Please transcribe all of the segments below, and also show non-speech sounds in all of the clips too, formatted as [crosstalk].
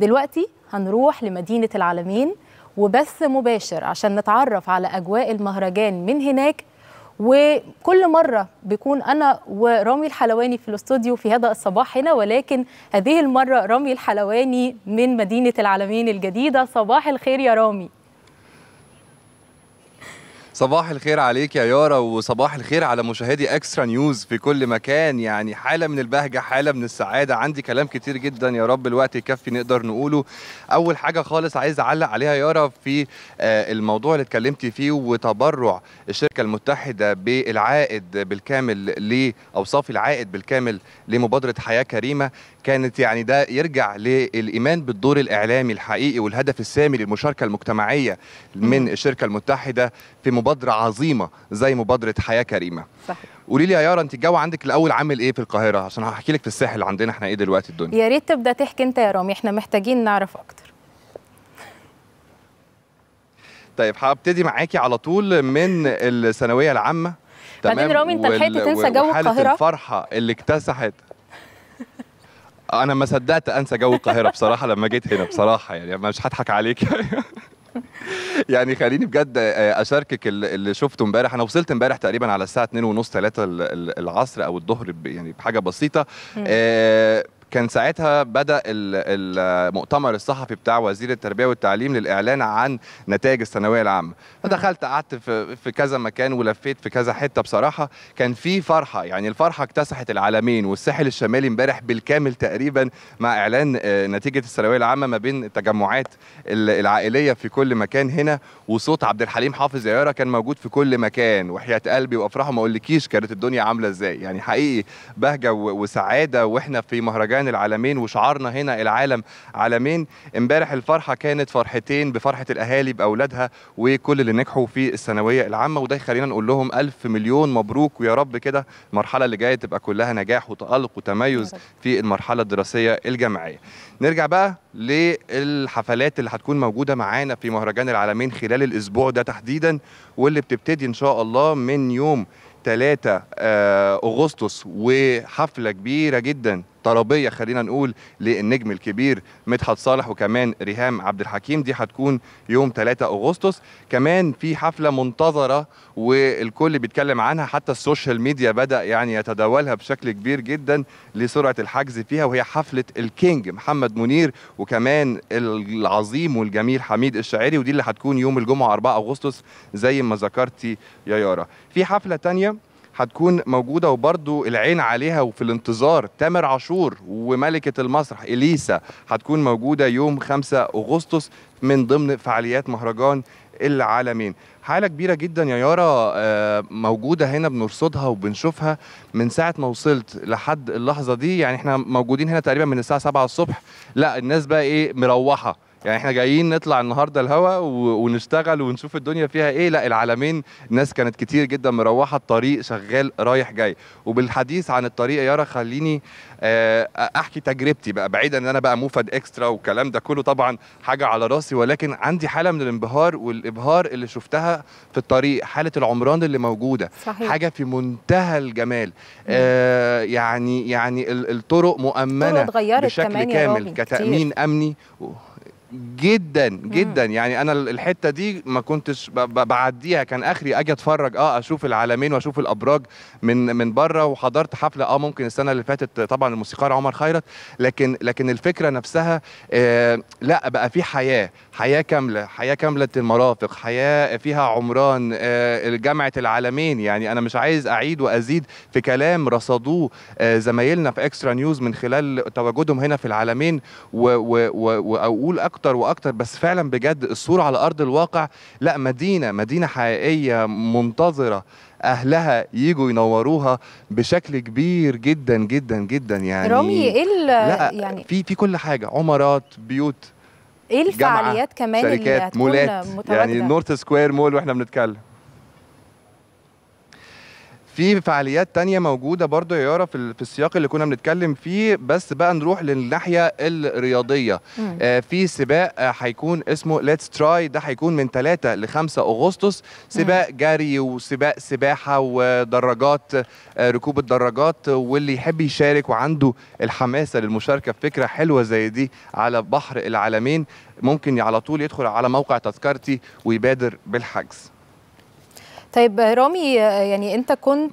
دلوقتي هنروح لمدينة العالمين وبث مباشر عشان نتعرف على أجواء المهرجان من هناك وكل مرة بيكون أنا ورامي الحلواني في الاستوديو في هذا الصباح هنا ولكن هذه المرة رامي الحلواني من مدينة العالمين الجديدة صباح الخير يا رامي صباح الخير عليك يا يارا وصباح الخير على مشاهدي اكسترا نيوز في كل مكان يعني حاله من البهجه حاله من السعاده عندي كلام كتير جدا يا رب الوقت يكفي نقدر نقوله اول حاجه خالص عايز اعلق عليها يارا في آه، الموضوع اللي اتكلمتي فيه وتبرع الشركه المتحده بالعائد بالكامل ل او صافي العائد بالكامل لمبادره حياه كريمه كانت يعني ده يرجع للايمان بالدور الاعلامي الحقيقي والهدف السامي للمشاركه المجتمعيه من الشركه المتحده في مبادره عظيمه زي مبادره حياه كريمه صحيح قولي لي يا يارا انت الجو عندك الاول عامل ايه في القاهره عشان هحكي لك في الساحل عندنا احنا ايه دلوقتي الدنيا يا ريت تبدا تحكي انت يا رامي احنا محتاجين نعرف اكتر طيب هبتدي معاكي على طول من الثانويه العامه تمام بعدين رامي انت لحقت تنسى جو القاهره الفرحه اللي اكتسحت انا ما صدقت انسى جو القاهره بصراحه لما جيت هنا بصراحه يعني مش هضحك عليك [laughs] [laughs] يعني خليني بجد آه، اشاركك اللي شفته امبارح انا وصلت امبارح تقريبا على الساعه 2 ونص 3 العصر او الظهر يعني بحاجه بسيطه كان ساعتها بدا المؤتمر الصحفي بتاع وزير التربيه والتعليم للاعلان عن نتائج الثانويه العامه فدخلت قعدت في, كذا مكان ولفيت في كذا حته بصراحه كان في فرحه يعني الفرحه اكتسحت العالمين والساحل الشمالي امبارح بالكامل تقريبا مع اعلان آه، نتيجه الثانويه العامه ما بين التجمعات العائليه في كل مكان هنا وصوت عبد الحليم حافظ زياره كان موجود في كل مكان وحياه قلبي وافراحه ما اقولكيش كانت الدنيا عامله ازاي يعني حقيقي بهجه وسعاده واحنا في مهرجان مهرجان العالمين وشعارنا هنا العالم عالمين امبارح الفرحه كانت فرحتين بفرحه الاهالي باولادها وكل اللي نجحوا في الثانويه العامه وده خلينا نقول لهم الف مليون مبروك ويا رب كده المرحله اللي جايه تبقى كلها نجاح وتالق وتميز في المرحله الدراسيه الجامعيه نرجع بقى للحفلات اللي هتكون موجوده معانا في مهرجان العالمين خلال الاسبوع ده تحديدا واللي بتبتدي ان شاء الله من يوم 3 آه، اغسطس وحفله كبيره جدا طربيه خلينا نقول للنجم الكبير مدحت صالح وكمان ريهام عبد الحكيم دي هتكون يوم 3 اغسطس كمان في حفله منتظره والكل بيتكلم عنها حتى السوشيال ميديا بدا يعني يتداولها بشكل كبير جدا لسرعه الحجز فيها وهي حفله الكينج محمد منير وكمان العظيم والجميل حميد الشاعري ودي اللي هتكون يوم الجمعه 4 اغسطس زي ما ذكرتي يا يارا في حفله تانية هتكون موجوده وبرضو العين عليها وفي الانتظار تامر عاشور وملكه المسرح اليسا هتكون موجوده يوم 5 اغسطس من ضمن فعاليات مهرجان العالمين حاله كبيره جدا يا يارا آه، موجوده هنا بنرصدها وبنشوفها من ساعه ما وصلت لحد اللحظه دي يعني احنا موجودين هنا تقريبا من الساعه 7 الصبح لا الناس بقى ايه مروحه يعني احنا جايين نطلع النهارده الهوا ونشتغل ونشوف الدنيا فيها ايه لا العالمين ناس كانت كتير جدا مروحه الطريق شغال رايح جاي وبالحديث عن الطريق يارا خليني آه، احكي تجربتي بقى بعيدا ان انا بقى موفد اكسترا والكلام ده كله طبعا حاجه على راسي ولكن عندي حاله من الانبهار والابهار اللي شفتها في الطريق حاله العمران اللي موجوده صحيح. حاجه في منتهى الجمال آه يعني يعني الطرق مؤمنه بشكل كامل كتامين كتير. امني جدا جدا مم. يعني انا الحته دي ما كنتش بعديها كان اخري اجي اتفرج اه اشوف العالمين واشوف الابراج من من بره وحضرت حفله اه ممكن السنه اللي فاتت طبعا الموسيقار عمر خيرت لكن لكن الفكره نفسها آه لا بقى في حياه حياه كامله حياه كامله المرافق حياه فيها عمران آه جامعه العالمين يعني انا مش عايز اعيد وازيد في كلام رصدوه آه زمايلنا في اكسترا نيوز من خلال تواجدهم هنا في العالمين واقول اكتر اكتر واكتر بس فعلا بجد الصوره على ارض الواقع لا مدينه مدينه حقيقيه منتظره اهلها يجوا ينوروها بشكل كبير جدا جدا جدا يعني رامي ايه لا يعني في في كل حاجه عمارات بيوت ايه الفعاليات كمان شركات اللي مولات يعني متواجدة. يعني نورث سكوير مول واحنا بنتكلم في فعاليات تانية موجودة برضو يا يارا في, السياق اللي كنا بنتكلم فيه بس بقى نروح للناحية الرياضية آه في سباق آه، هيكون آه اسمه Let's تراي ده هيكون من 3 ل 5 أغسطس سباق مم. جري وسباق سباحة ودراجات آه ركوب الدراجات واللي يحب يشارك وعنده الحماسة للمشاركة في فكرة حلوة زي دي على بحر العالمين ممكن على طول يدخل على موقع تذكرتي ويبادر بالحجز طيب رامي يعني انت كنت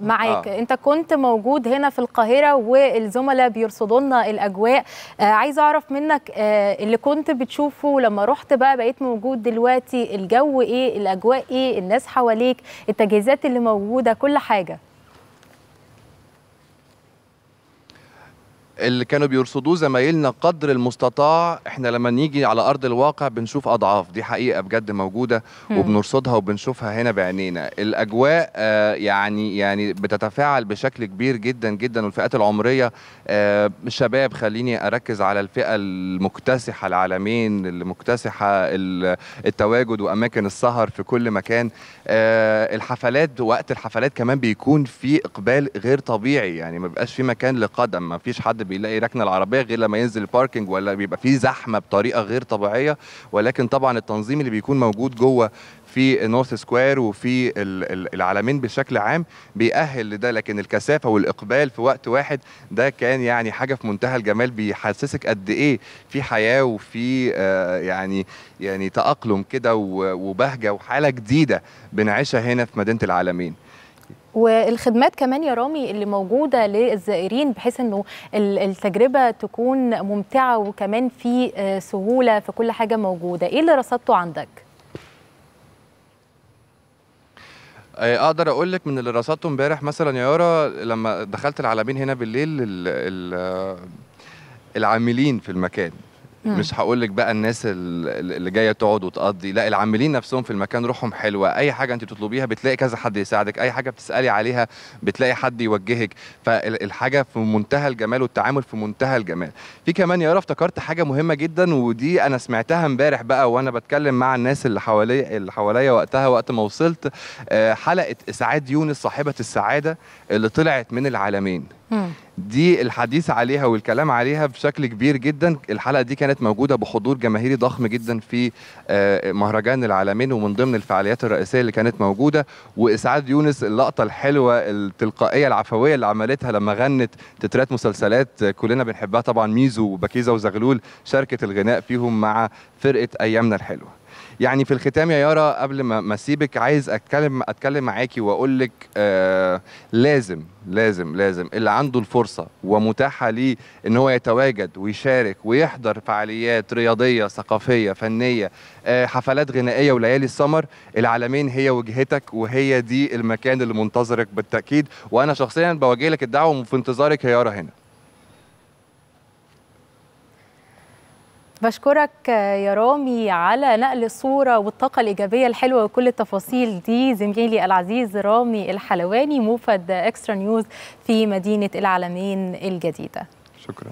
معاك آه. انت كنت موجود هنا في القاهره والزملاء بيرصدوا لنا الاجواء آه عايزه اعرف منك آه اللي كنت بتشوفه لما رحت بقى بقيت موجود دلوقتي الجو ايه الاجواء ايه الناس حواليك التجهيزات اللي موجوده كل حاجه اللي كانوا بيرصدوه زمايلنا قدر المستطاع احنا لما نيجي على ارض الواقع بنشوف اضعاف دي حقيقه بجد موجوده وبنرصدها وبنشوفها هنا بعينينا الاجواء آه، يعني يعني بتتفاعل بشكل كبير جدا جدا والفئات العمريه آه، الشباب خليني اركز على الفئه المكتسحه العالمين المكتسحه التواجد واماكن السهر في كل مكان آه، الحفلات وقت الحفلات كمان بيكون في اقبال غير طبيعي يعني ما بيبقاش في مكان لقدم ما فيش حد بيلاقي ركن العربيه غير لما ينزل الباركنج ولا بيبقى في زحمه بطريقه غير طبيعيه ولكن طبعا التنظيم اللي بيكون موجود جوه في نورث سكوير وفي العالمين بشكل عام بيأهل لده لكن الكثافه والاقبال في وقت واحد ده كان يعني حاجه في منتهى الجمال بيحسسك قد ايه في حياه وفي آه، يعني يعني تاقلم كده وبهجه وحاله جديده بنعيشها هنا في مدينه العالمين والخدمات كمان يا رامي اللي موجوده للزائرين بحيث انه التجربه تكون ممتعه وكمان في آه، سهوله في كل حاجه موجوده ايه اللي رصدته عندك آه، اقدر اقول لك من اللي رصدته امبارح مثلا يا يارا لما دخلت العلمين هنا بالليل آه، العاملين في المكان مش هقول لك بقى الناس اللي جايه تقعد وتقضي لا العاملين نفسهم في المكان روحهم حلوه اي حاجه انت تطلبيها بتلاقي كذا حد يساعدك اي حاجه بتسالي عليها بتلاقي حد يوجهك فالحاجه في منتهى الجمال والتعامل في منتهى الجمال في كمان يارا افتكرت حاجه مهمه جدا ودي انا سمعتها امبارح بقى وانا بتكلم مع الناس اللي حواليا اللي حواليا وقتها وقت ما وصلت آه، حلقه اسعاد يونس صاحبه السعاده اللي طلعت من العالمين دي الحديث عليها والكلام عليها بشكل كبير جدا الحلقه دي كانت موجوده بحضور جماهيري ضخم جدا في آه، مهرجان العالمين ومن ضمن الفعاليات الرئيسيه اللي كانت موجوده واسعاد يونس اللقطه الحلوه التلقائيه العفويه اللي عملتها لما غنت تترات مسلسلات كلنا بنحبها طبعا ميزو وبكيزه وزغلول شاركت الغناء فيهم مع فرقه ايامنا الحلوه يعني في الختام يا يارا قبل ما ما اسيبك عايز اتكلم اتكلم معاكي واقول لك آه لازم لازم لازم اللي عنده الفرصه ومتاحه ليه ان هو يتواجد ويشارك ويحضر فعاليات رياضيه ثقافيه فنيه آه حفلات غنائيه وليالي السمر العالمين هي وجهتك وهي دي المكان اللي منتظرك بالتاكيد وانا شخصيا بوجه لك الدعوه وفي انتظارك يا يارا هنا بشكرك يا رامي على نقل الصورة والطاقة الإيجابية الحلوة وكل التفاصيل دي زميلي العزيز رامي الحلواني موفد إكسترا نيوز في مدينة العالمين الجديدة شكرا